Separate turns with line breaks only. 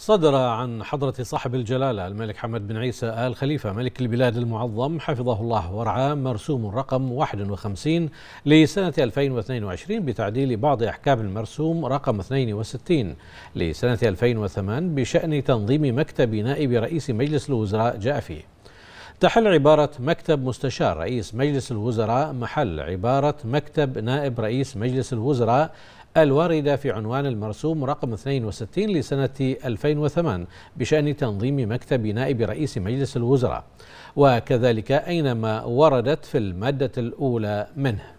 صدر عن حضرة صاحب الجلالة الملك حمد بن عيسى آل خليفة ملك البلاد المعظم حفظه الله ورعاه مرسوم رقم 51 لسنة 2022 بتعديل بعض أحكام المرسوم رقم 62 لسنة 2008 بشأن تنظيم مكتب نائب رئيس مجلس الوزراء جاء فيه تحل عبارة مكتب مستشار رئيس مجلس الوزراء محل عبارة مكتب نائب رئيس مجلس الوزراء الواردة في عنوان المرسوم رقم 62 لسنة 2008 بشأن تنظيم مكتب نائب رئيس مجلس الوزراء وكذلك أينما وردت في المادة الأولى منه